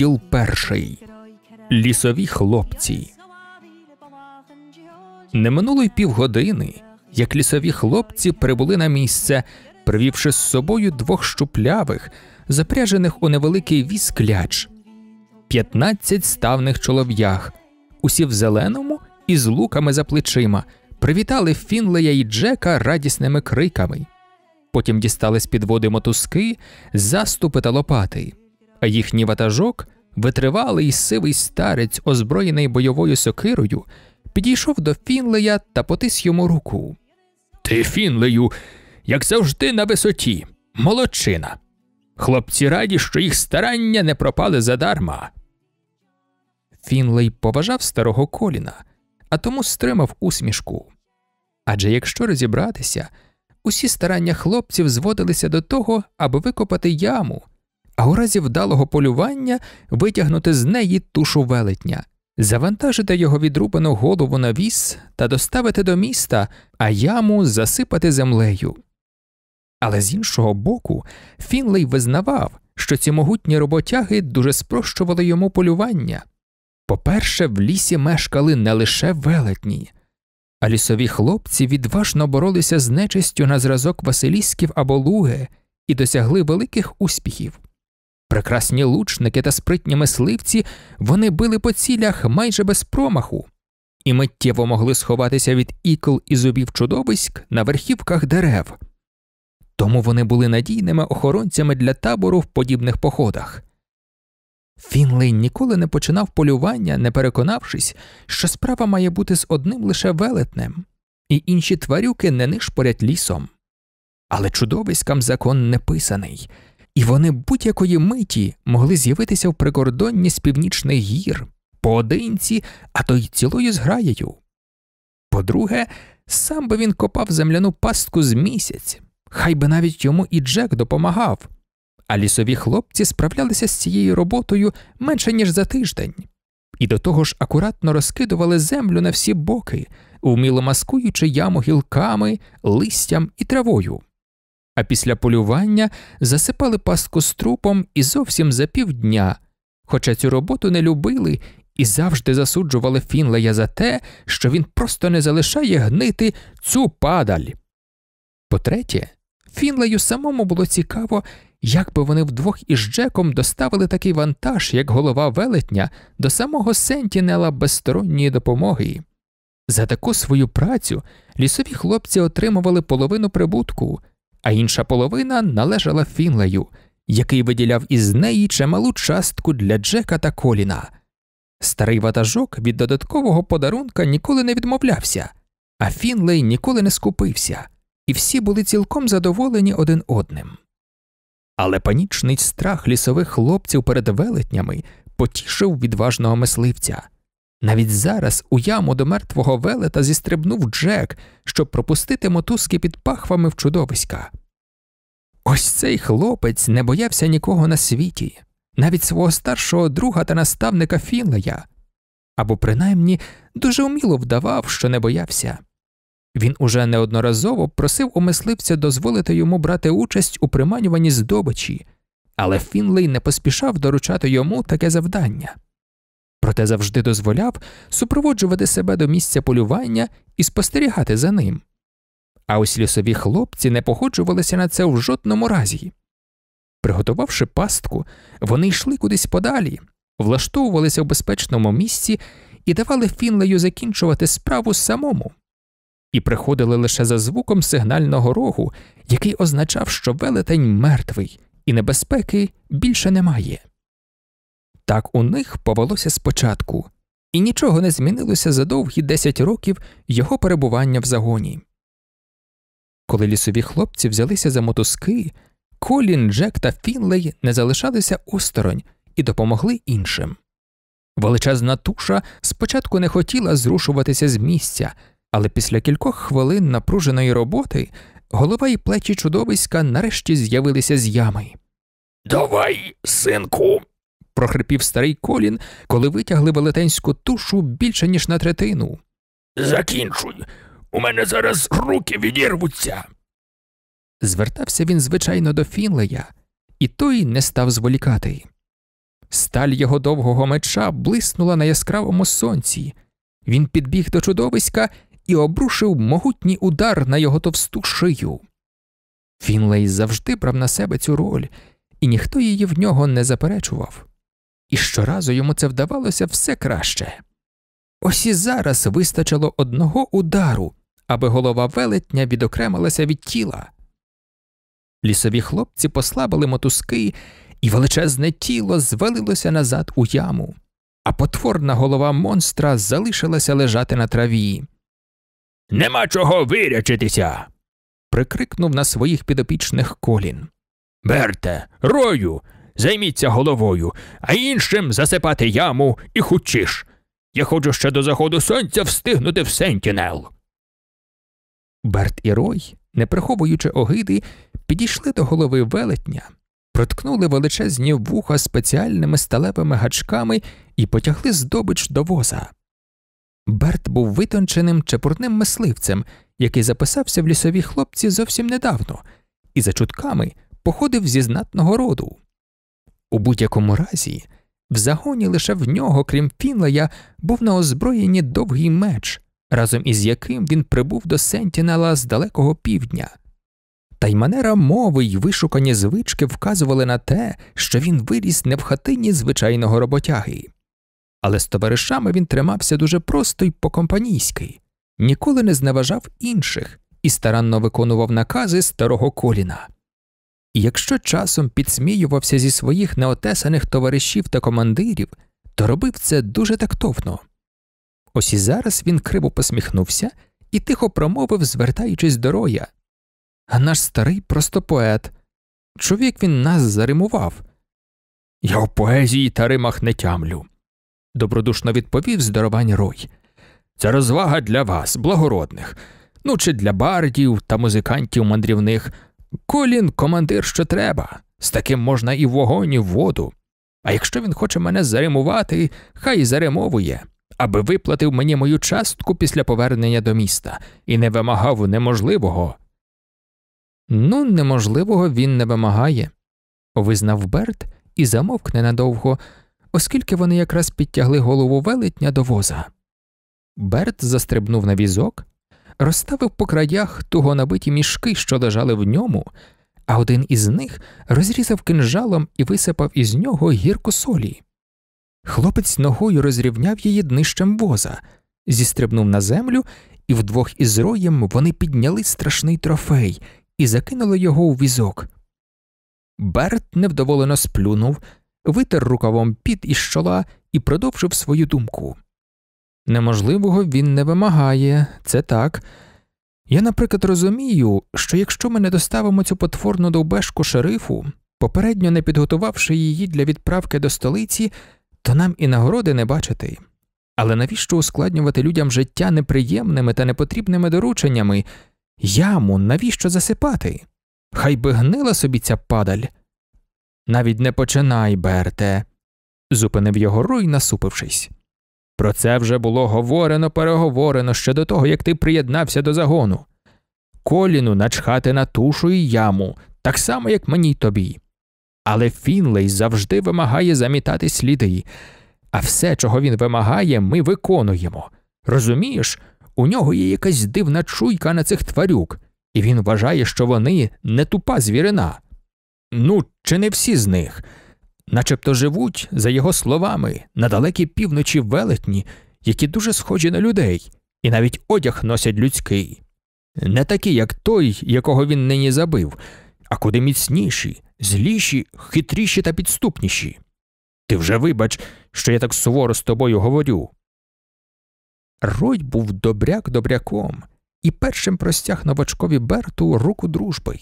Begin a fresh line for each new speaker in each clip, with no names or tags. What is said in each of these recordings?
Розділ перший лісові хлопці. Не минуло й півгодини, як лісові хлопці прибули на місце, привівши з собою двох щуплявих, запряжених у невеликий віз кляч, п'ятнадцять ставних чолов'ях, усі в зеленому і з луками за плечима, привітали Фінлея й Джека радісними криками. Потім дістали з під води мотузки, заступи та лопати а їхній ватажок, витривалий сивий старець, озброєний бойовою сокирою, підійшов до Фінлея та потис йому руку. Ти, Фінлею, як завжди, на висоті, молодчина. Хлопці раді, що їх старання не пропали задарма. Фінлей поважав старого коліна, а тому стримав усмішку. Адже якщо розібратися, усі старання хлопців зводилися до того, аби викопати яму, а у разі вдалого полювання витягнути з неї тушу велетня, завантажити його відрубану голову на віз та доставити до міста, а яму засипати землею. Але з іншого боку, Фінлей визнавав, що ці могутні роботяги дуже спрощували йому полювання. По перше, в лісі мешкали не лише велетні, а лісові хлопці відважно боролися з нечистю на зразок Василісків або Луги і досягли великих успіхів. Прекрасні лучники та спритні мисливці вони били по цілях майже без промаху, і миттєво могли сховатися від ікл і зубів чудовиськ на верхівках дерев. Тому вони були надійними охоронцями для табору в подібних походах. Фінлей ніколи не починав полювання, не переконавшись, що справа має бути з одним лише велетнем, і інші тварюки не нишпорять лісом. Але чудовиськам закон не писаний і вони будь-якої миті могли з'явитися в прикордонні з північних гір, поодинці, а то й цілою зграєю. По-друге, сам би він копав земляну пастку з місяць, хай би навіть йому і Джек допомагав, а лісові хлопці справлялися з цією роботою менше ніж за тиждень, і до того ж акуратно розкидували землю на всі боки, уміло маскуючи яму гілками, листям і травою а після полювання засипали пастку з трупом і зовсім за півдня, хоча цю роботу не любили і завжди засуджували Фінлея за те, що він просто не залишає гнити цю падаль. По третє, Фінлею самому було цікаво, як би вони вдвох із Джеком доставили такий вантаж, як голова велетня, до самого Сентінела безсторонньої допомоги. За таку свою працю лісові хлопці отримували половину прибутку, а інша половина належала Фінлею, який виділяв із неї чималу частку для Джека та Коліна. Старий ватажок від додаткового подарунка ніколи не відмовлявся, а Фінлей ніколи не скупився, і всі були цілком задоволені один одним. Але панічний страх лісових хлопців перед велетнями потішив відважного мисливця. Навіть зараз у яму до мертвого велета зістрибнув Джек, щоб пропустити мотузки під пахвами в чудовиська. Ось цей хлопець не боявся нікого на світі, навіть свого старшого друга та наставника Фінлея, або принаймні дуже вміло вдавав, що не боявся. Він уже неодноразово просив у мисливця дозволити йому брати участь у приманюванні здобичі, але Фінлей не поспішав доручати йому таке завдання проте завжди дозволяв супроводжувати себе до місця полювання і спостерігати за ним. А ось лісові хлопці не погоджувалися на це в жодному разі. Приготувавши пастку, вони йшли кудись подалі, влаштовувалися в безпечному місці і давали Фінлею закінчувати справу самому, і приходили лише за звуком сигнального рогу, який означав, що велетень мертвий і небезпеки більше немає. Так у них повелося спочатку, і нічого не змінилося за довгі 10 років його перебування в загоні. Коли лісові хлопці взялися за мотузки, Колін, Джек та Фінлей не залишалися осторонь і допомогли іншим. Величезна туша спочатку не хотіла зрушуватися з місця, але після кількох хвилин напруженої роботи голова і плечі чудовиська нарешті з'явилися з ями. Давай, синку, прохрипів старий колін, коли витягли велетенську тушу більше, ніж на третину. Закінчуй. У мене зараз руки відірвуться. Звертався він, звичайно, до Фінлея, і той не став зволікати. Сталь його довгого меча блиснула на яскравому сонці. Він підбіг до чудовиська і обрушив могутній удар на його товсту шию. Фінлей завжди брав на себе цю роль, і ніхто її в нього не заперечував і щоразу йому це вдавалося все краще. Ось і зараз вистачило одного удару, аби голова велетня відокремилася від тіла. Лісові хлопці послабили мотузки, і величезне тіло звалилося назад у яму, а потворна голова монстра залишилася лежати на траві. Нема чого вирячитися. прикрикнув на своїх підопічних колін. Берте, рою, займіться головою, а іншим засипати яму і хучиш. Я хочу ще до заходу сонця встигнути в Сентінел. Берт і Рой, не приховуючи огиди, підійшли до голови велетня, проткнули величезні вуха спеціальними сталевими гачками і потягли здобич до воза. Берт був витонченим чепурним мисливцем, який записався в лісові хлопці зовсім недавно, і за чутками походив зі знатного роду. У будь-якому разі, в загоні лише в нього, крім Фінлея, був на озброєнні довгий меч, разом із яким він прибув до Сентінела з далекого півдня. Та й манера мови й вишукані звички вказували на те, що він виріс не в хатині звичайного роботяги. Але з товаришами він тримався дуже просто й по-компанійськи, ніколи не зневажав інших і старанно виконував накази старого коліна якщо часом підсміювався зі своїх неотесаних товаришів та командирів, то робив це дуже тактовно. Ось і зараз він криво посміхнувся і тихо промовив, звертаючись до роя. А наш старий просто поет. Чоловік він нас заримував. Я в поезії та римах не тямлю, добродушно відповів здоровань Рой. Це розвага для вас, благородних, ну чи для бардів та музикантів мандрівних. Колін командир, що треба, з таким можна і вогонь, і в воду. А якщо він хоче мене заремувати, хай заремовує, аби виплатив мені мою частку після повернення до міста і не вимагав неможливого. Ну, неможливого він не вимагає, визнав Берт і замовк ненадовго, оскільки вони якраз підтягли голову велетня до воза. Берт застрибнув на візок, розставив по краях туго набиті мішки, що лежали в ньому, а один із них розрізав кинжалом і висипав із нього гірку солі. Хлопець ногою розрівняв її днищем воза, зістрибнув на землю, і вдвох із роєм вони підняли страшний трофей і закинули його у візок. Берт невдоволено сплюнув, витер рукавом під із чола і продовжив свою думку. Неможливого він не вимагає, це так. Я, наприклад, розумію, що якщо ми не доставимо цю потворну довбешку шерифу, попередньо не підготувавши її для відправки до столиці, то нам і нагороди не бачити. Але навіщо ускладнювати людям життя неприємними та непотрібними дорученнями? Яму, навіщо засипати? Хай би гнила собі ця падаль. Навіть не починай, Берте, зупинив його Рой, насупившись. Про це вже було говорено, переговорено ще до того, як ти приєднався до загону. Коліну начхати на тушу і яму, так само, як мені й тобі. Але Фінлей завжди вимагає замітати сліди, а все, чого він вимагає, ми виконуємо. Розумієш, у нього є якась дивна чуйка на цих тварюк, і він вважає, що вони не тупа звірина. Ну, чи не всі з них начебто живуть, за його словами, на далекій півночі велетні, які дуже схожі на людей, і навіть одяг носять людський. Не такі, як той, якого він нині забив, а куди міцніші, зліші, хитріші та підступніші. Ти вже вибач, що я так суворо з тобою говорю. Рой був добряк добряком і першим простяг новачкові Берту руку дружби.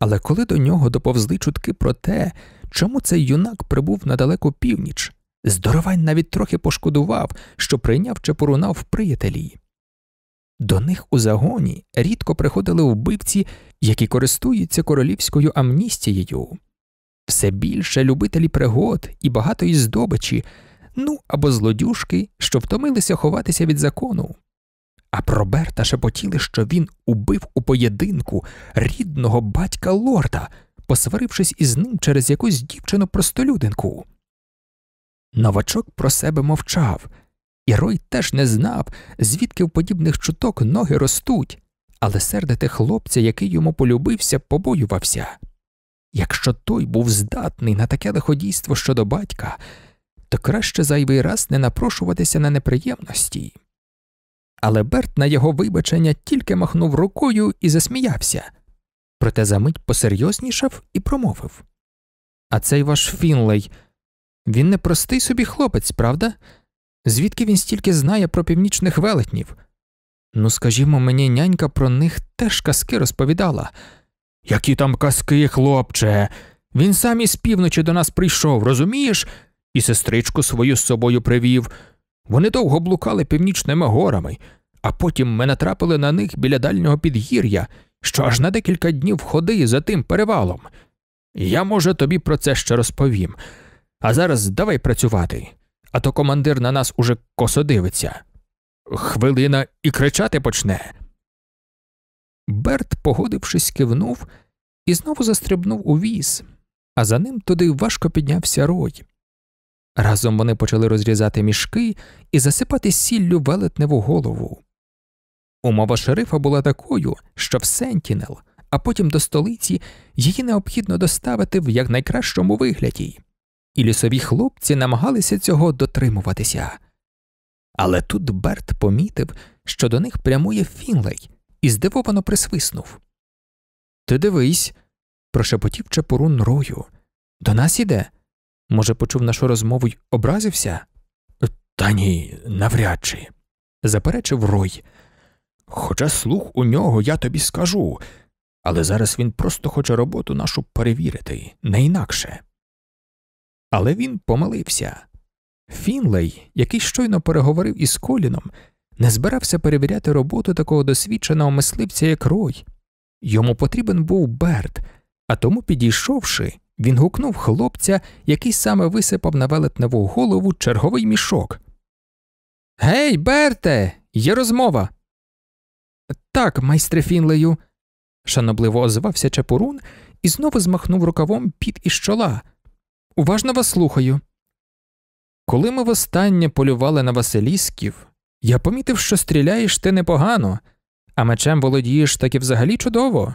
Але коли до нього доповзли чутки про те, чому цей юнак прибув на далеку північ, здоровань навіть трохи пошкодував, що прийняв чи порунав приятелі. До них у загоні рідко приходили вбивці, які користуються королівською амністією. Все більше любителі пригод і багатої здобичі, ну або злодюжки, що втомилися ховатися від закону а про Берта шепотіли, що він убив у поєдинку рідного батька лорда, посварившись із ним через якусь дівчину простолюдинку. Новачок про себе мовчав, і Рой теж не знав, звідки в подібних чуток ноги ростуть, але сердити хлопця, який йому полюбився, побоювався. Якщо той був здатний на таке лиходійство щодо батька, то краще зайвий раз не напрошуватися на неприємності але Берт на його вибачення тільки махнув рукою і засміявся, проте за мить посерйознішав і промовив А цей ваш Фінлей, він не простий собі хлопець, правда? Звідки він стільки знає про північних велетнів? Ну, скажімо, мені нянька про них теж казки розповідала. Які там казки, хлопче, він сам із півночі до нас прийшов, розумієш? І сестричку свою з собою привів. Вони довго блукали північними горами, а потім ми натрапили на них біля дальнього підгір'я, що аж на декілька днів ходи за тим перевалом. Я, може, тобі про це ще розповім. А зараз давай працювати, а то командир на нас уже косо дивиться. Хвилина і кричати почне. Берт, погодившись, кивнув і знову застрибнув у віз, а за ним туди важко піднявся рой. Разом вони почали розрізати мішки і засипати сіллю велетневу голову. Умова шерифа була такою, що в Сентінел, а потім до столиці її необхідно доставити в якнайкращому вигляді, і лісові хлопці намагалися цього дотримуватися. Але тут Берт помітив, що до них прямує Фінлей, і здивовано присвиснув. Ти дивись, прошепотів чепурун рою. До нас іде. Може, почув нашу розмову й образився? Та ні, навряд чи, заперечив Рой. Хоча слух у нього, я тобі скажу, але зараз він просто хоче роботу нашу перевірити, не інакше. Але він помилився. Фінлей, який щойно переговорив із Коліном, не збирався перевіряти роботу такого досвідченого мисливця, як Рой. Йому потрібен був Берт, а тому, підійшовши, він гукнув хлопця, який саме висипав на велетневу голову черговий мішок. Гей, Берте, є розмова. Так, майстре Фінлею, шанобливо озвався Чапурун і знову змахнув рукавом під із чола. Уважно вас слухаю. Коли ми востаннє полювали на Василісків, я помітив, що стріляєш ти непогано, а мечем володієш так і взагалі чудово.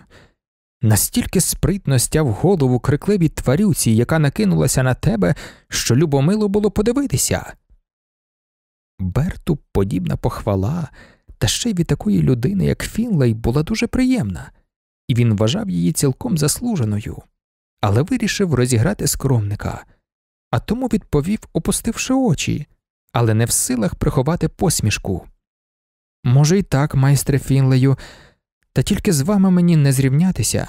Настільки спритно стяв голову крикливій тварюці, яка накинулася на тебе, що любомило було подивитися. Берту подібна похвала, та ще й від такої людини, як Фінлей, була дуже приємна, і він вважав її цілком заслуженою, але вирішив розіграти скромника, а тому відповів, опустивши очі, але не в силах приховати посмішку. Може, і так, майстре Фінлею. Та тільки з вами мені не зрівнятися.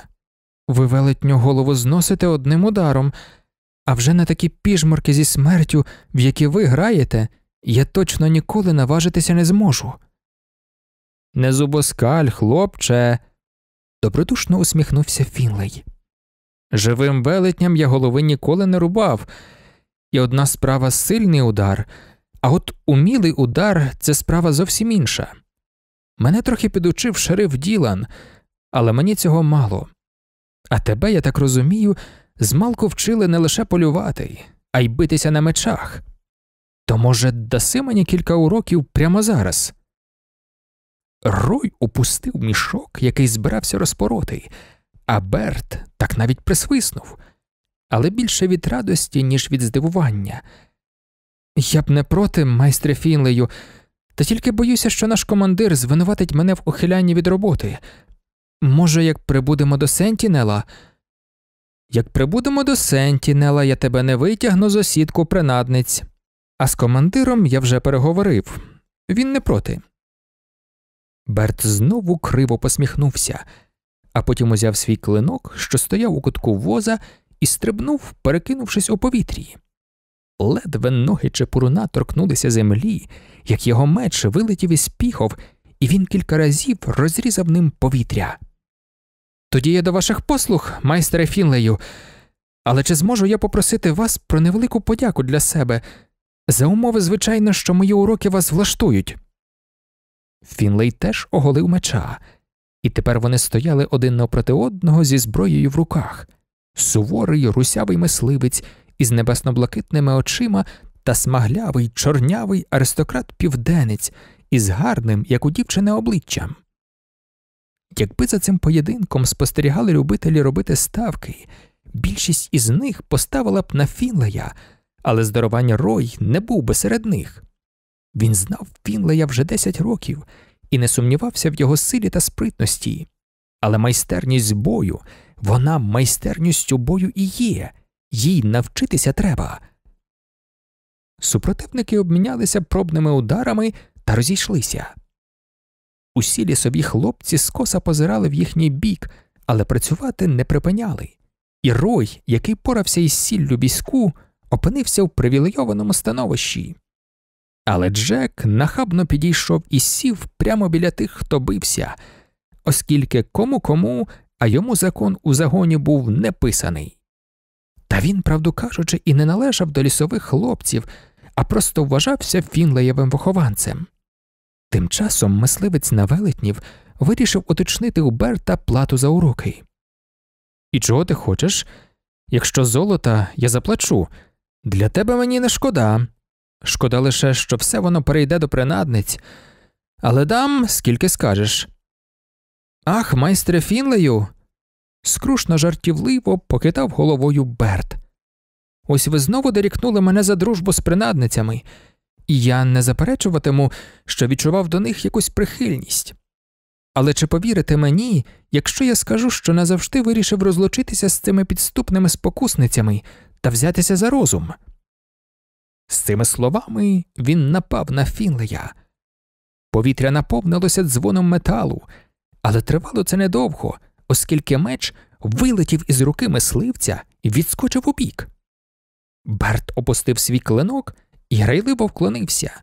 Ви велетню голову зносите одним ударом, а вже на такі піжморки зі смертю, в які ви граєте, я точно ніколи наважитися не зможу. Не зубоскаль, хлопче. добродушно усміхнувся Фінлей. Живим велетням я голови ніколи не рубав, і одна справа сильний удар, а от умілий удар це справа зовсім інша. Мене трохи підучив шериф Ділан, але мені цього мало. А тебе, я так розумію, змалку вчили не лише полювати, а й битися на мечах. То, може, даси мені кілька уроків прямо зараз? Рой опустив мішок, який збирався розпоротий, а Берт так навіть присвиснув, але більше від радості, ніж від здивування. Я б не проти, майстре Фінлею. Та тільки боюся, що наш командир звинуватить мене в ухилянні від роботи. Може, як прибудемо до Сентінела? Як прибудемо до Сентінела, я тебе не витягну за сітку принадниць. А з командиром я вже переговорив він не проти. Берт знову криво посміхнувся, а потім узяв свій клинок, що стояв у кутку воза, і стрибнув, перекинувшись у повітрі ледве ноги чепуруна торкнулися землі, як його меч вилетів із піхов, і він кілька разів розрізав ним повітря. Тоді я до ваших послуг, майстере Фінлею, але чи зможу я попросити вас про невелику подяку для себе, за умови, звичайно, що мої уроки вас влаштують? Фінлей теж оголив меча, і тепер вони стояли один напроти одного зі зброєю в руках. Суворий русявий мисливець із небесно-блакитними очима та смаглявий, чорнявий аристократ південець із гарним, як у дівчини, обличчям. Якби за цим поєдинком спостерігали любителі робити ставки, більшість із них поставила б на Фінлея, але здарування Рой не був би серед них. Він знав Фінлея вже 10 років і не сумнівався в його силі та спритності, але майстерність бою, вона майстерністю бою і є, їй навчитися треба. Супротивники обмінялися пробними ударами та розійшлися. Усі лісові хлопці скоса позирали в їхній бік, але працювати не припиняли, і рой, який порався із сіллю бійську, опинився в привілейованому становищі. Але Джек нахабно підійшов і сів прямо біля тих, хто бився, оскільки кому кому, а йому закон у загоні був не писаний. Та він, правду кажучи, і не належав до лісових хлопців, а просто вважався фінлеєвим вихованцем. Тим часом мисливець на велетнів вирішив уточнити у Берта плату за уроки. І чого ти хочеш? Якщо золота, я заплачу. Для тебе мені не шкода. Шкода лише, що все воно перейде до принадниць, але дам скільки скажеш. Ах, майстре Фінлею, скрушно жартівливо покитав головою Берт. Ось ви знову дорікнули мене за дружбу з принадницями, і я не заперечуватиму, що відчував до них якусь прихильність. Але чи повірите мені, якщо я скажу, що назавжди вирішив розлучитися з цими підступними спокусницями та взятися за розум? З цими словами він напав на Фінлея. Повітря наповнилося дзвоном металу, але тривало це недовго, оскільки меч вилетів із руки мисливця і відскочив у бік. Берт опустив свій клинок і грайливо вклонився.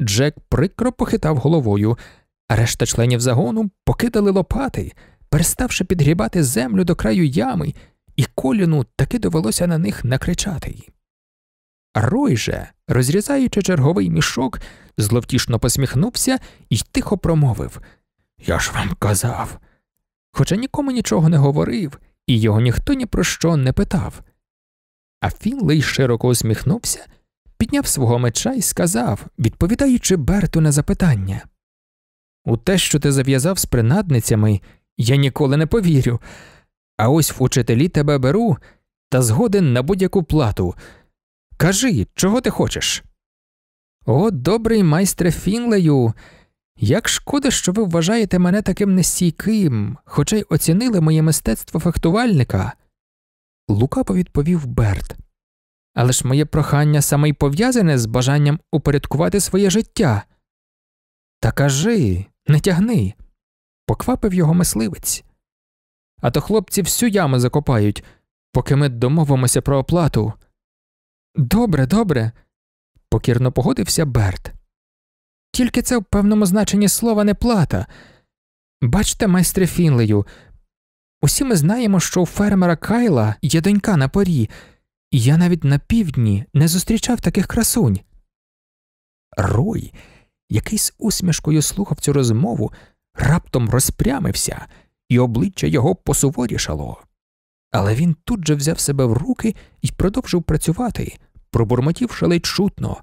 Джек прикро похитав головою, а решта членів загону покидали лопати, переставши підгрібати землю до краю ями, і коліну таки довелося на них накричати. Рой же, розрізаючи черговий мішок, зловтішно посміхнувся і тихо промовив Я ж вам казав, хоча нікому нічого не говорив і його ніхто ні про що не питав. А Фінлей широко усміхнувся, підняв свого меча і сказав, відповідаючи Берту на запитання У те, що ти зав'язав з принадницями, я ніколи не повірю, а ось в учителі тебе беру та згоден на будь-яку плату. Кажи, чого ти хочеш? О, добрий майстре Фінлею. Як шкода, що ви вважаєте мене таким нестійким, хоча й оцінили моє мистецтво фехтувальника. Лукапо відповів Берт. Але ж моє прохання саме й пов'язане з бажанням упорядкувати своє життя. Та кажи, не тягни, поквапив його мисливець. А то хлопці всю яму закопають, поки ми домовимося про оплату. Добре, добре, покірно погодився Берт. Тільки це в певному значенні слова не плата. Бачте, майстре Фінлею, усі ми знаємо, що у фермера Кайла є донька на порі, і я навіть на півдні не зустрічав таких красунь. Рой, який з усмішкою слухав цю розмову, раптом розпрямився, і обличчя його посуворішало. Але він тут же взяв себе в руки і продовжив працювати, пробурмотівши ледь чутно.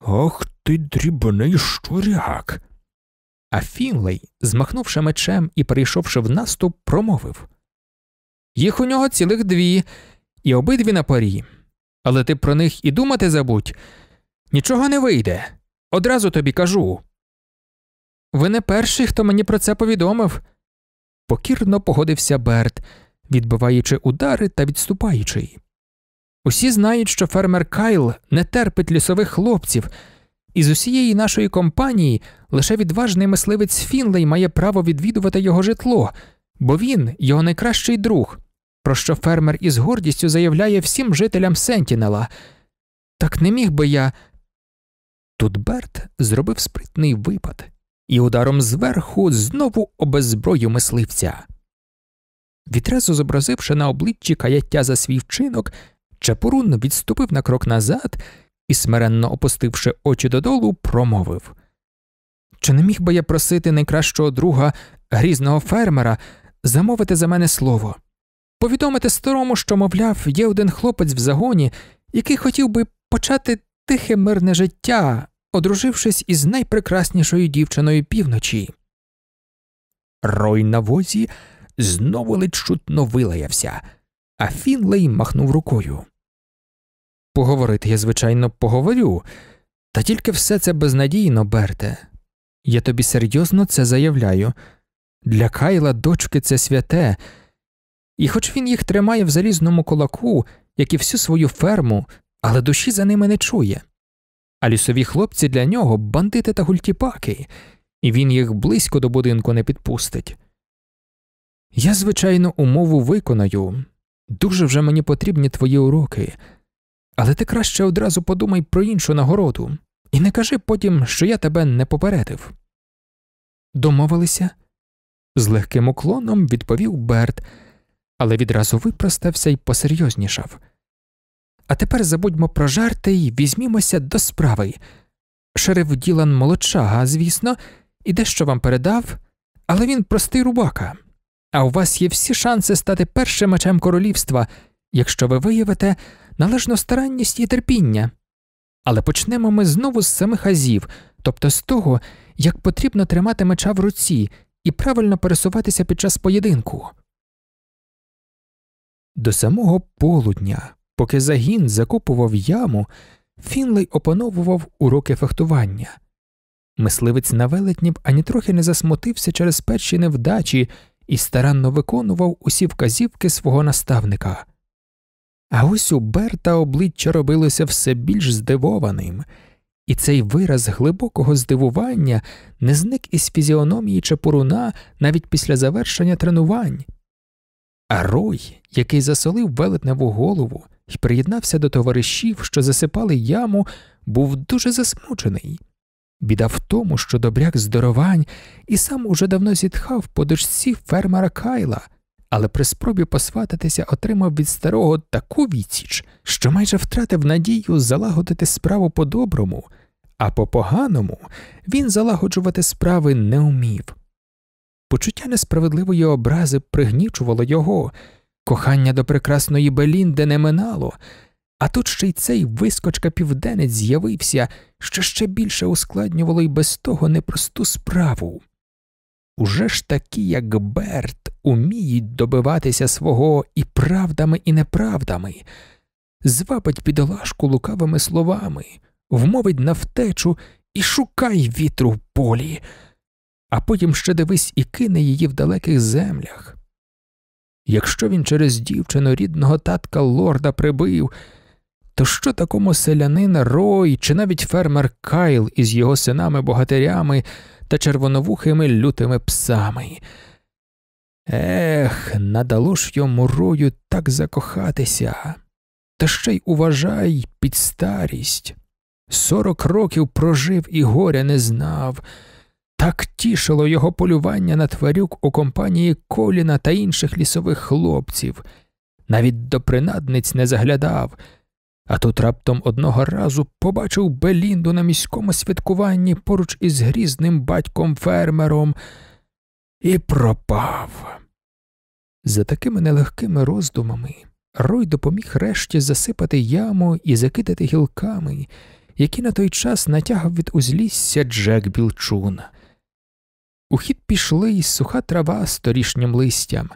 Ох ти дрібний щуряк. А Фінлей, змахнувши мечем і перейшовши в наступ, промовив Їх у нього цілих дві, і обидві на парі. Але ти про них і думати забудь. Нічого не вийде. Одразу тобі кажу. Ви не перший, хто мені про це повідомив. Покірно погодився Берт, відбиваючи удари та відступаючи. Усі знають, що фермер Кайл не терпить лісових хлопців. Із усієї нашої компанії лише відважний мисливець Фінлей має право відвідувати його житло, бо він його найкращий друг, про що фермер із гордістю заявляє всім жителям Сентінела. Так не міг би я. Тут Берт зробив спритний випад і ударом зверху знову обезброїв мисливця. Відразу зобразивши на обличчі каяття за свій вчинок, Чапурун відступив на крок назад і, смиренно опустивши очі додолу, промовив Чи не міг би я просити найкращого друга, грізного фермера, замовити за мене слово, повідомити старому, що, мовляв, є один хлопець в загоні, який хотів би почати тихе мирне життя, одружившись із найпрекраснішою дівчиною півночі? Рой на возі знову ледь чутно вилаявся, а Фінлей махнув рукою. Поговорити я, звичайно, поговорю, та тільки все це безнадійно, Берте. Я тобі серйозно це заявляю. Для Кайла дочки це святе, і хоч він їх тримає в залізному кулаку, як і всю свою ферму, але душі за ними не чує. А лісові хлопці для нього бандити та гультіпаки, і він їх близько до будинку не підпустить. Я, звичайно, умову виконаю дуже вже мені потрібні твої уроки. Але ти краще одразу подумай про іншу нагороду і не кажи потім, що я тебе не попередив. Домовилися? З легким уклоном відповів Берт, але відразу випростався і посерйознішав. А тепер забудьмо про жарти і візьмімося до справи. Шериф Ділан молодшага, звісно, і дещо вам передав, але він простий рубака, а у вас є всі шанси стати першим мечем королівства, якщо ви виявите належно старанність і терпіння. Але почнемо ми знову з самих азів, тобто з того, як потрібно тримати меча в руці і правильно пересуватися під час поєдинку. До самого полудня, поки загін закопував яму, Фінлей опановував уроки фехтування. Мисливець на велетнів анітрохи не засмутився через перші невдачі і старанно виконував усі вказівки свого наставника. А ось у Берта обличчя робилося все більш здивованим, і цей вираз глибокого здивування не зник із фізіономії Чепуруна навіть після завершення тренувань. А Рой, який засолив велетневу голову і приєднався до товаришів, що засипали яму, був дуже засмучений. Біда в тому, що добряк здоровань і сам уже давно зітхав по дочці фермера Кайла, але при спробі посвататися отримав від старого таку відсіч, що майже втратив надію залагодити справу по-доброму, а по-поганому він залагоджувати справи не вмів. Почуття несправедливої образи пригнічувало його, кохання до прекрасної Белінди не минало, а тут ще й цей вискочка південець з'явився, що ще більше ускладнювало й без того непросту справу. Уже ж такі, як Берт, уміють добиватися свого і правдами, і неправдами, звабить підолашку лукавими словами, вмовить на втечу і шукай вітру в полі, а потім ще дивись і кине її в далеких землях. Якщо він через дівчину рідного татка лорда прибив, то що такому селянин Рой чи навіть фермер Кайл із його синами, богатирями та червоновухими лютими псами? Ех, надало ж йому рою так закохатися, та ще й уважай під старість. Сорок років прожив і горя не знав, так тішило його полювання на тварюк у компанії коліна та інших лісових хлопців, навіть до принадниць не заглядав. А тут раптом одного разу побачив Белінду на міському святкуванні поруч із грізним батьком фермером і пропав. За такими нелегкими роздумами Рой допоміг решті засипати яму і закидати гілками, які на той час натягав від узлісся Джек Білчун. У хід пішли й суха трава з торішнім листям,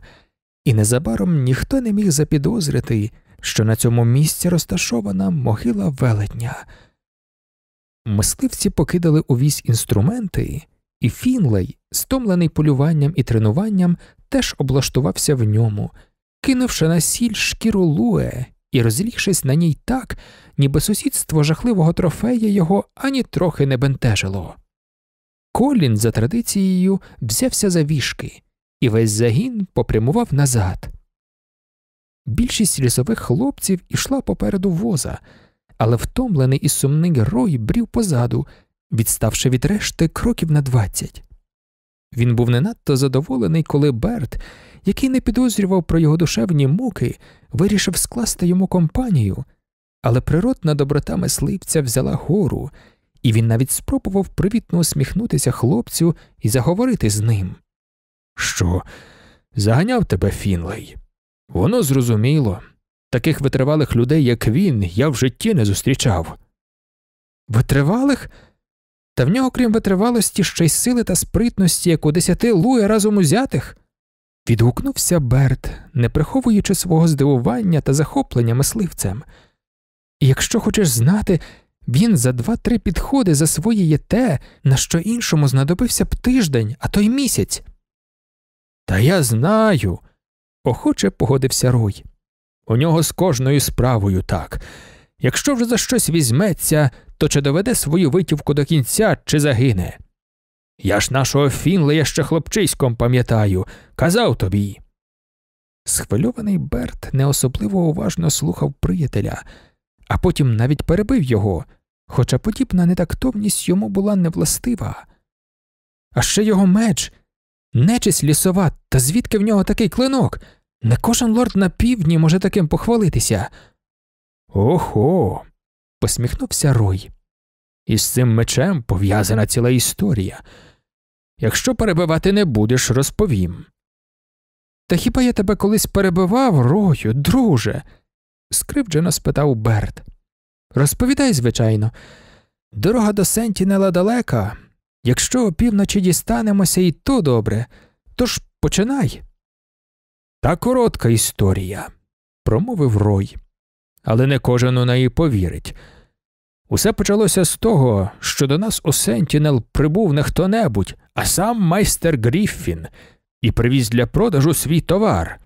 і незабаром ніхто не міг запідозрити що на цьому місці розташована могила велетня. Мисливці покидали у вісь інструменти, і Фінлей, стомлений полюванням і тренуванням, теж облаштувався в ньому, кинувши на сіль шкіру луе і розлігшись на ній так, ніби сусідство жахливого трофея його ані трохи не бентежило. Колін, за традицією, взявся за вішки, і весь загін попрямував назад. Більшість лісових хлопців ішла попереду воза, але втомлений і сумний герой брів позаду, відставши від решти кроків на двадцять. Він був не надто задоволений, коли Берт, який не підозрював про його душевні муки, вирішив скласти йому компанію, але природна доброта мисливця взяла гору, і він навіть спробував привітно усміхнутися хлопцю і заговорити з ним. Що, заганяв тебе, Фінлей? Воно зрозуміло. Таких витривалих людей, як він, я в житті не зустрічав. Витривалих? Та в нього, крім витривалості, ще й сили та спритності, як у десяти лує разом узятих. Відгукнувся Берт, не приховуючи свого здивування та захоплення мисливцем. І якщо хочеш знати, він за два-три підходи засвоїє те, на що іншому знадобився б тиждень, а то й місяць. Та я знаю, Охоче погодився Рой. У нього з кожною справою так. Якщо вже за щось візьметься, то чи доведе свою витівку до кінця, чи загине. Я ж нашого Фінлея ще хлопчиськом пам'ятаю, казав тобі. Схвильований Берт не особливо уважно слухав приятеля, а потім навіть перебив його, хоча подібна нетактовність йому була невластива. А ще його меч Нечисть лісова, та звідки в нього такий клинок? Не кожен лорд на півдні може таким похвалитися. Охо. посміхнувся Рой. Із цим мечем пов'язана ціла історія. Якщо перебивати не будеш, розповім. Та хіба я тебе колись перебивав, Рою, друже? скривджено спитав Берт. Розповідай, звичайно, дорога до Сентінела далека. Якщо опівночі дістанемося, і то добре, тож починай. Та коротка історія, промовив Рой, але не кожен у неї повірить. Усе почалося з того, що до нас у Сентінел прибув не хто небудь, а сам майстер Гріффін, і привіз для продажу свій товар.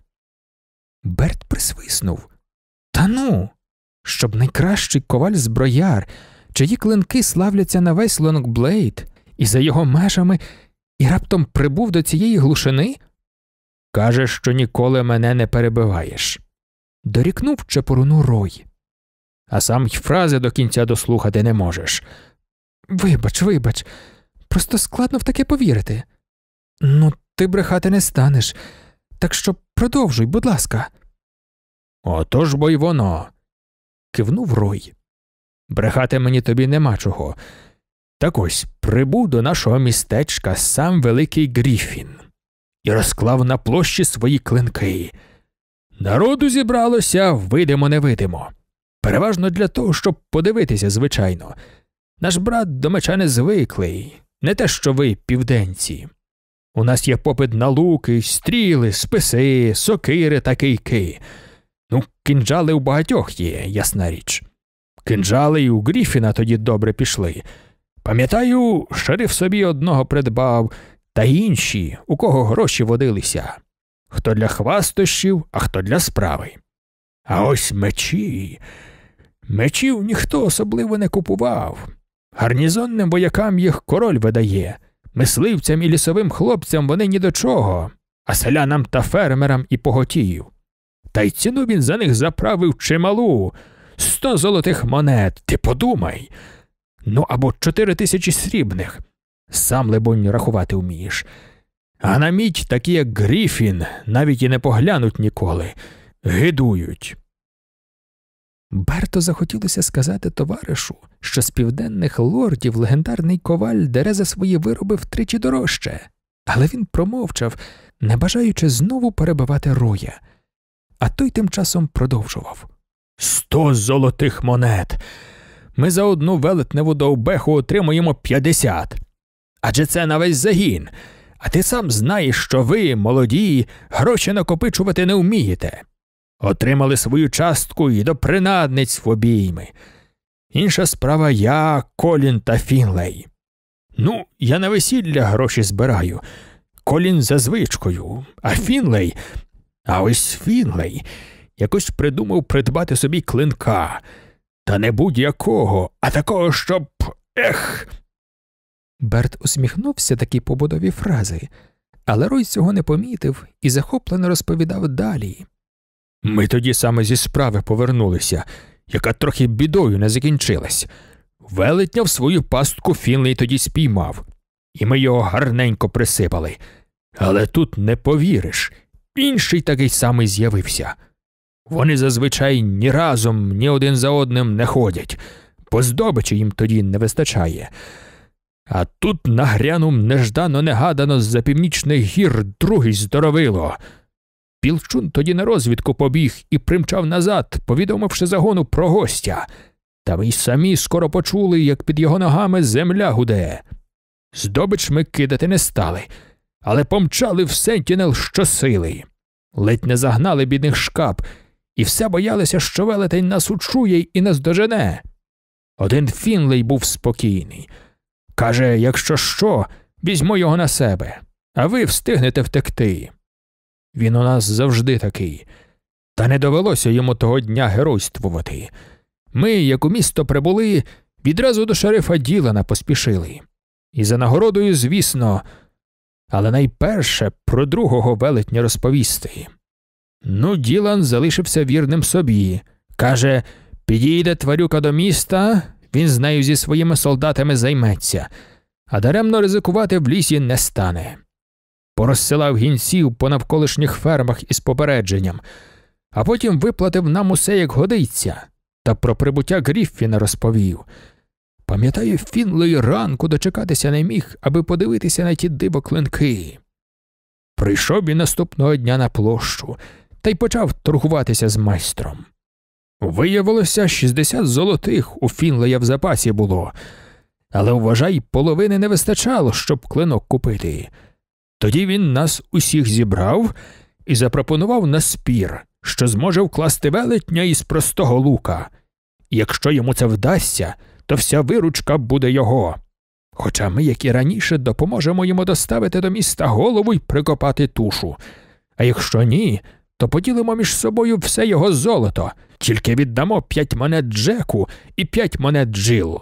Берт присвиснув Та ну, щоб найкращий коваль зброяр, чиї клинки славляться на весь Лонгблейд, і за його межами, і раптом прибув до цієї глушини? Кажеш, що ніколи мене не перебиваєш. Дорікнув чепуруну рой. А сам й фрази до кінця дослухати не можеш. Вибач, вибач, просто складно в таке повірити. Ну, ти брехати не станеш, так що продовжуй, будь ласка. Отож бо й воно. кивнув рой. Брехати мені тобі нема чого. Так ось прибув до нашого містечка сам великий Гріфін і розклав на площі свої клинки. Народу зібралося видимо невидимо. Переважно для того, щоб подивитися, звичайно. Наш брат до меча не звиклий, не те, що ви, південці. У нас є попит на луки, стріли, списи, сокири та кийки. Ну, кінжали у багатьох є, ясна річ. Кинджали і у Гріфіна тоді добре пішли. Пам'ятаю, шериф собі одного придбав, та інші, у кого гроші водилися, хто для хвастощів, а хто для справи. А ось мечі. Мечів ніхто особливо не купував. Гарнізонним воякам їх король видає, мисливцям і лісовим хлопцям вони ні до чого, а селянам та фермерам і поготію. Та й ціну він за них заправив чималу сто золотих монет, ти подумай ну або чотири тисячі срібних. Сам, лебонь, рахувати вмієш. А на мідь такі, як Гріфін, навіть і не поглянуть ніколи, гидують. Берто захотілося сказати товаришу, що з південних лордів легендарний коваль дере за свої вироби втричі дорожче, але він промовчав, не бажаючи знову перебивати роя. А той тим часом продовжував Сто золотих монет ми за одну велетневу довбеху отримуємо 50. Адже це на весь загін. А ти сам знаєш, що ви, молоді, гроші накопичувати не вмієте. Отримали свою частку і до принадниць в обійми. Інша справа я, Колін та Фінлей. Ну, я на весілля гроші збираю. Колін за звичкою, а Фінлей. А ось Фінлей якось придумав придбати собі клинка. Та не будь-якого, а такого, щоб. ех. Берт усміхнувся такі побудові фрази, але Рой цього не помітив і захоплено розповідав далі. Ми тоді саме зі справи повернулися, яка трохи бідою не закінчилась. Велетня в свою пастку Фінлей тоді спіймав, і ми його гарненько присипали. Але тут не повіриш. Інший такий самий з'явився. Вони зазвичай ні разом, ні один за одним не ходять, бо здобичі їм тоді не вистачає. А тут нагрянув неждано негадано з за північних гір другий здоровило. Пілчун тоді на розвідку побіг і примчав назад, повідомивши загону про гостя. Та ви й самі скоро почули, як під його ногами земля гуде. Здобич ми кидати не стали, але помчали в сентінел щосили. Ледь не загнали бідних шкап і все боялися, що велетень нас учує і не здожене. Один Фінлей був спокійний. Каже, якщо що, візьму його на себе, а ви встигнете втекти. Він у нас завжди такий, та не довелося йому того дня геройствувати. Ми, як у місто прибули, відразу до шерифа Ділана поспішили. І за нагородою, звісно, але найперше про другого велетня розповісти. Ну, Ділан залишився вірним собі. Каже, підійде тварюка до міста, він з нею зі своїми солдатами займеться, а даремно ризикувати в лісі не стане. Порозсилав гінців по навколишніх фермах із попередженням, а потім виплатив нам усе, як годиться, та про прибуття Гріффіна розповів. Пам'ятаю, Фінлей ранку дочекатися не міг, аби подивитися на ті дивоклинки. Прийшов він наступного дня на площу та й почав торгуватися з майстром. Виявилося, 60 золотих у Фінлея в запасі було, але вважай, половини не вистачало, щоб клинок купити. Тоді він нас усіх зібрав і запропонував на спір, що зможе вкласти велетня із простого лука. якщо йому це вдасться, то вся виручка буде його. Хоча ми, як і раніше, допоможемо йому доставити до міста голову й прикопати тушу. А якщо ні, то поділимо між собою все його золото, тільки віддамо п'ять монет Джеку і п'ять монет джил.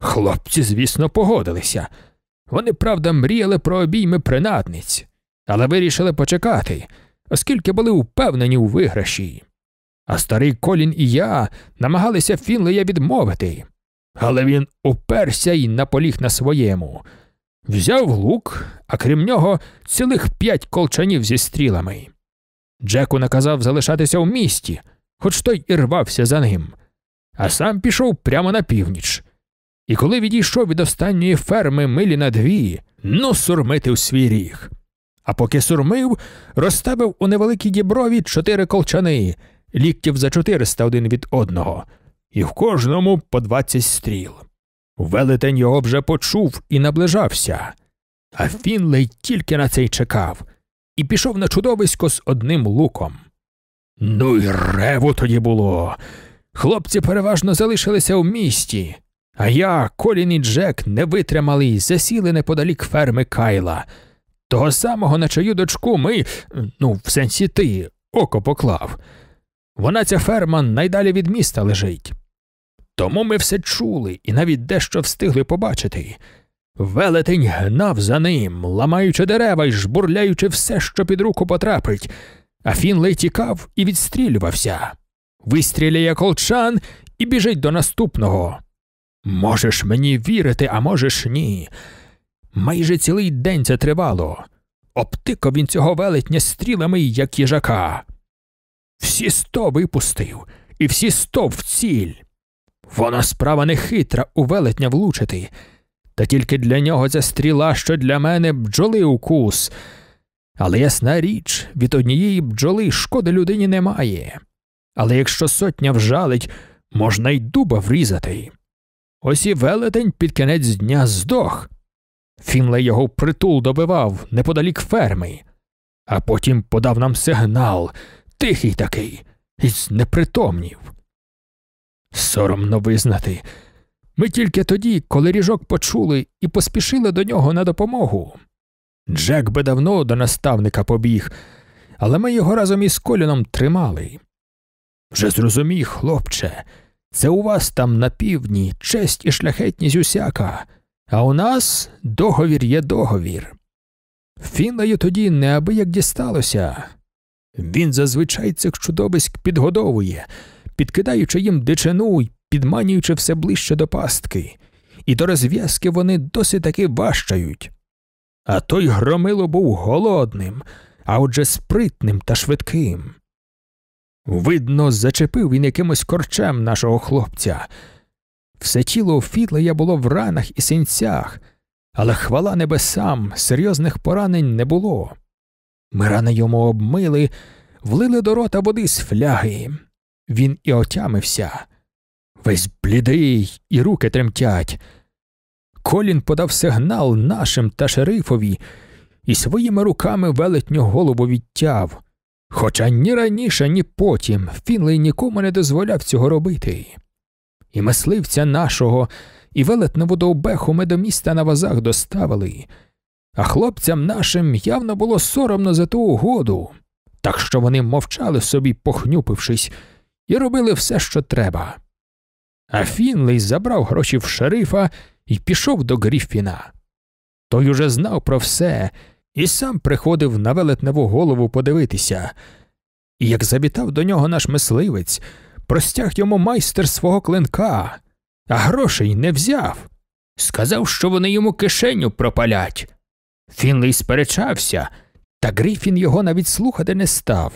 Хлопці, звісно, погодилися. Вони, правда, мріяли про обійми принадниць, але вирішили почекати, оскільки були впевнені у виграші. А старий Колін і я намагалися Фінлея відмовити, але він уперся і наполіг на своєму. Взяв лук, а крім нього, цілих п'ять колчанів зі стрілами. Джеку наказав залишатися в місті, хоч той і рвався за ним, а сам пішов прямо на північ. І коли відійшов від останньої ферми милі на дві, ну сурмити сурмитив свій ріг. А поки сурмив, розставив у невеликій діброві чотири колчани, ліктів за чотириста один від одного, і в кожному по двадцять стріл. Велетень його вже почув і наближався, а Фінлей тільки на це й чекав і пішов на чудовисько з одним луком. Ну й реву тоді було. Хлопці переважно залишилися у місті, а я, Колін і Джек не витримали і засіли неподалік ферми Кайла. Того самого на чию дочку ми, ну, в сенсі ти, око поклав. Вона ця ферма найдалі від міста лежить. Тому ми все чули і навіть дещо встигли побачити. Велетень гнав за ним, ламаючи дерева й жбурляючи все, що під руку потрапить, а Фінлей тікав і відстрілювався. Вистріляє колчан і біжить до наступного. Можеш мені вірити, а можеш ні. Майже цілий день це тривало. Обтикав він цього велетня стрілами, як їжака. Всі сто випустив, і всі сто в ціль. Вона справа не хитра у велетня влучити та тільки для нього ця стріла, що для мене бджоли укус. Але ясна річ, від однієї бджоли шкоди людині немає. Але якщо сотня вжалить, можна й дуба врізати. Ось і велетень під кінець дня здох. Фінлей його притул добивав неподалік ферми, а потім подав нам сигнал, тихий такий, і непритомнів. Соромно визнати. Ми тільки тоді, коли ріжок почули і поспішили до нього на допомогу. Джек би давно до наставника побіг, але ми його разом із коліном тримали. Вже зрозумій, хлопче, це у вас там на півдні честь і шляхетність усяка, а у нас договір є договір. Фінлею тоді неабияк дісталося. Він зазвичай цих чудовиськ підгодовує, підкидаючи їм дичину й підманюючи все ближче до пастки, і до розв'язки вони досі таки важчають. А той громило був голодним, а отже спритним та швидким. Видно, зачепив він якимось корчем нашого хлопця. Все тіло Фітлея було в ранах і синцях, але хвала небесам, серйозних поранень не було. Ми рани йому обмили, влили до рота води з фляги. Він і отямився весь блідий, і руки тремтять. Колін подав сигнал нашим та шерифові і своїми руками велетню голову відтяв. Хоча ні раніше, ні потім Фінлей нікому не дозволяв цього робити. І мисливця нашого, і велетневу довбеху ми до міста на вазах доставили, а хлопцям нашим явно було соромно за ту угоду, так що вони мовчали собі, похнюпившись, і робили все, що треба а Фінлей забрав гроші в шерифа і пішов до Гріффіна. Той уже знав про все і сам приходив на велетневу голову подивитися. І як завітав до нього наш мисливець, простяг йому майстер свого клинка, а грошей не взяв. Сказав, що вони йому кишеню пропалять. Фінлей сперечався, та Гріфін його навіть слухати не став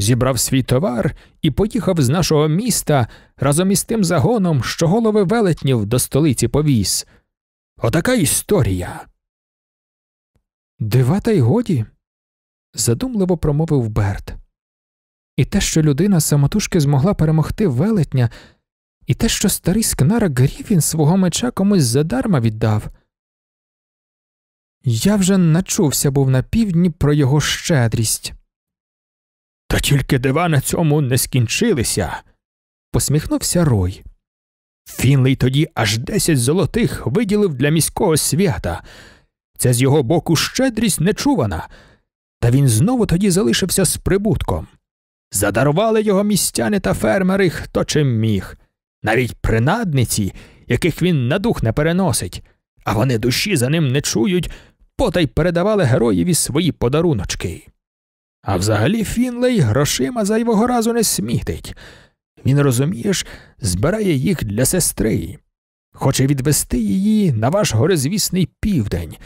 зібрав свій товар і поїхав з нашого міста разом із тим загоном, що голови велетнів до столиці повіз. Отака історія. Дива та й годі. задумливо промовив Берт. І те, що людина самотужки змогла перемогти велетня, і те, що старий скнара Гріфін свого меча комусь задарма віддав. Я вже начувся був на півдні про його щедрість. Та тільки дива на цьому не скінчилися. посміхнувся Рой. Фінлей тоді аж десять золотих виділив для міського свята. Це з його боку щедрість нечувана, та він знову тоді залишився з прибутком. Задарували його містяни та фермери, хто чим міг, навіть принадниці, яких він на дух не переносить, а вони душі за ним не чують, потай передавали героєві свої подаруночки. А взагалі Фінлей грошима зайвого разу не смітить. Він, розумієш, збирає їх для сестри, хоче відвести її на ваш горизвісний південь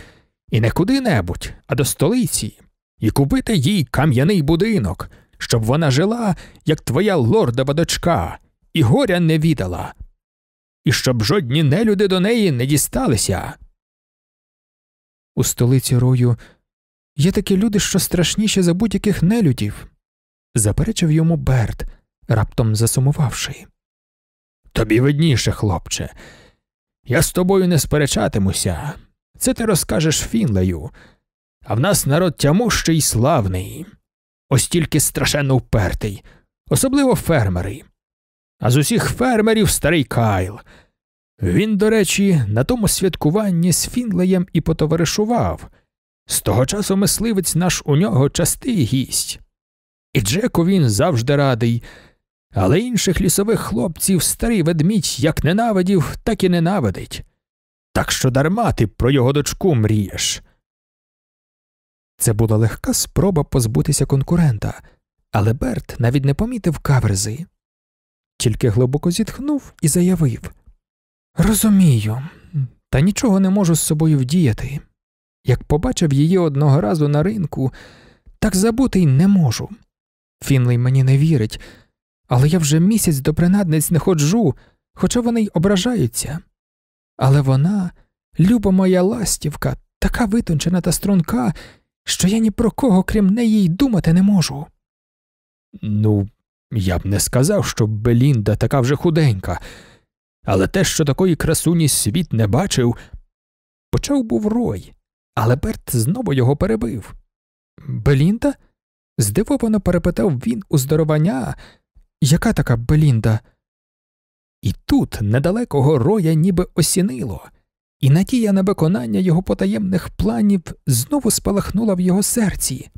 і не куди-небудь, а до столиці, і купити їй кам'яний будинок, щоб вона жила, як твоя лордова дочка, і горя не відала, і щоб жодні нелюди до неї не дісталися. У столиці рою Є такі люди, що страшніші за будь-яких нелюдів, заперечив йому Берт, раптом засумувавши. Тобі видніше, хлопче, я з тобою не сперечатимуся. Це ти розкажеш Фінлею, а в нас народ тямущий і славний, ось тільки страшенно впертий, особливо фермери. А з усіх фермерів старий Кайл. Він, до речі, на тому святкуванні з Фінлеєм і потоваришував. З того часу мисливець наш у нього частий гість. І Джеку він завжди радий, але інших лісових хлопців старий ведмідь як ненавидів, так і ненавидить. Так що дарма ти про його дочку мрієш. Це була легка спроба позбутися конкурента, але Берт навіть не помітив каверзи, тільки глибоко зітхнув і заявив Розумію, та нічого не можу з собою вдіяти. Як побачив її одного разу на ринку, так забути й не можу. Фінлей мені не вірить, але я вже місяць до принадниць не ходжу, хоча вони й ображаються. Але вона, люба моя ластівка, така витончена та струнка, що я ні про кого, крім неї, й думати не можу. Ну, я б не сказав, що Белінда така вже худенька, але те, що такої красуні світ не бачив, почав був рой. Але Берт знову його перебив. Белінда? здивовано перепитав він у здоровання. Яка така Белінда? І тут недалекого роя ніби осінило, і надія на виконання його потаємних планів знову спалахнула в його серці.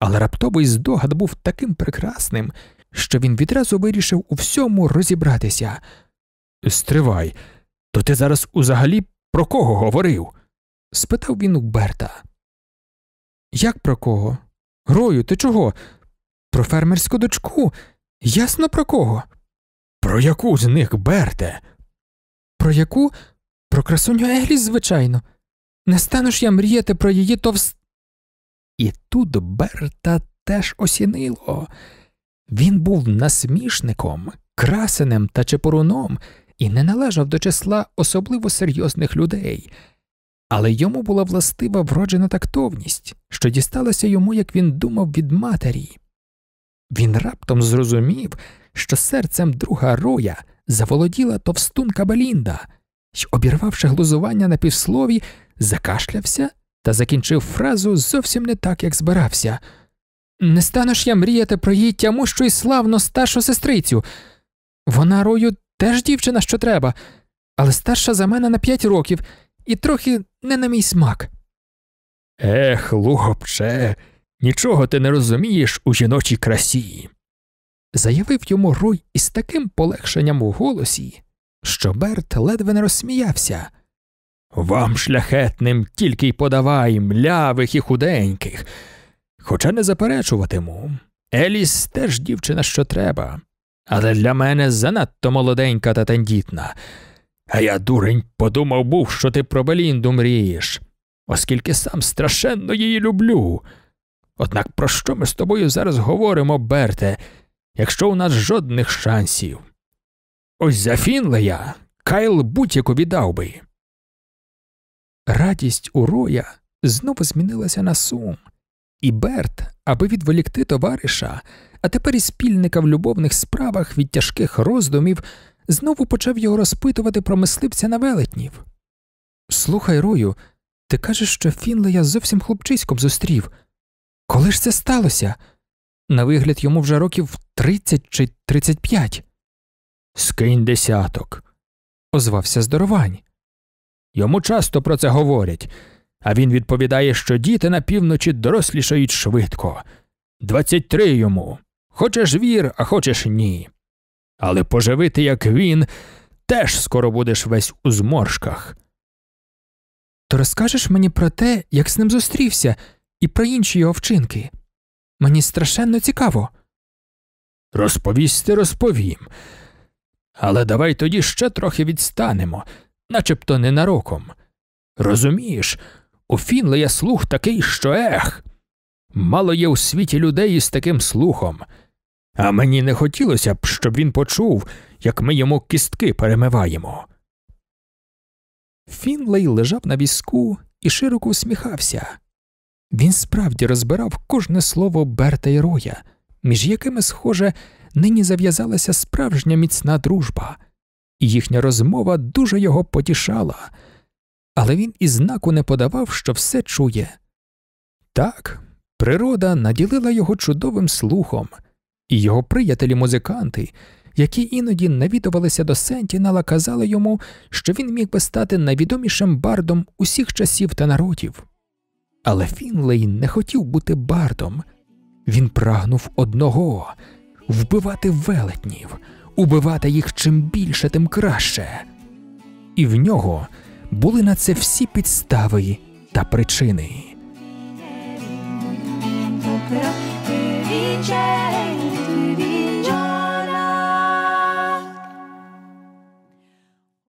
Але раптовий здогад був таким прекрасним, що він відразу вирішив у всьому розібратися. Стривай, то ти зараз узагалі про кого говорив? спитав він у Берта. Як про кого? Грою, ти чого? Про фермерську дочку? Ясно про кого? Про яку з них Берте? Про яку? Про красуню Егліс, звичайно. Не стану ж я мріяти про її товст. І тут Берта теж осінило. Він був насмішником, красенем та чепуруном і не належав до числа особливо серйозних людей але йому була властива вроджена тактовність, що дісталася йому, як він думав, від матері. Він раптом зрозумів, що серцем друга роя заволоділа товстунка Белінда, й, обірвавши глузування на півслові, закашлявся та закінчив фразу зовсім не так, як збирався. Не станеш я мріяти про її тяму, що й славно старшу сестрицю. Вона рою теж дівчина, що треба, але старша за мене на п'ять років і трохи не на мій смак. Ех, лугопче, нічого ти не розумієш у жіночій красі. Заявив йому Руй із таким полегшенням у голосі, що Берт ледве не розсміявся. Вам, шляхетним, тільки й подавай млявих і худеньких. Хоча не заперечуватиму. Еліс теж дівчина, що треба, але для мене занадто молоденька та тендітна. А я, дурень, подумав був, що ти про Белінду мрієш, оскільки сам страшенно її люблю. Однак про що ми з тобою зараз говоримо, Берте, якщо у нас жодних шансів? Ось за Фінлея Кайл будь-яку віддав би. Радість у Роя знову змінилася на сум, і Берт, аби відволікти товариша, а тепер і спільника в любовних справах від тяжких роздумів, знову почав його розпитувати про мисливця на велетнів. Слухай, Рою, ти кажеш, що Фінле я зовсім хлопчиськом зустрів. Коли ж це сталося? На вигляд йому вже років тридцять чи тридцять п'ять. Скинь десяток, озвався здоровань. Йому часто про це говорять, а він відповідає, що діти на півночі дорослішають швидко. Двадцять три йому. Хочеш вір, а хочеш ні але поживити, як він, теж скоро будеш весь у зморшках. То розкажеш мені про те, як з ним зустрівся, і про інші його вчинки. Мені страшенно цікаво. Розповісти розповім. Але давай тоді ще трохи відстанемо, начебто ненароком. Розумієш, у Фінле я слух такий, що ех. Мало є у світі людей із таким слухом а мені не хотілося б, щоб він почув, як ми йому кістки перемиваємо. Фінлей лежав на візку і широко усміхався. Він справді розбирав кожне слово Берта і Роя, між якими, схоже, нині зав'язалася справжня міцна дружба, і їхня розмова дуже його потішала, але він і знаку не подавав, що все чує. Так, природа наділила його чудовим слухом і його приятелі-музиканти, які іноді навідувалися до Сентінела, казали йому, що він міг би стати найвідомішим бардом усіх часів та народів. Але Фінлей не хотів бути бардом, він прагнув одного вбивати велетнів, убивати їх чим більше, тим краще. І в нього були на це всі підстави та причини. Віче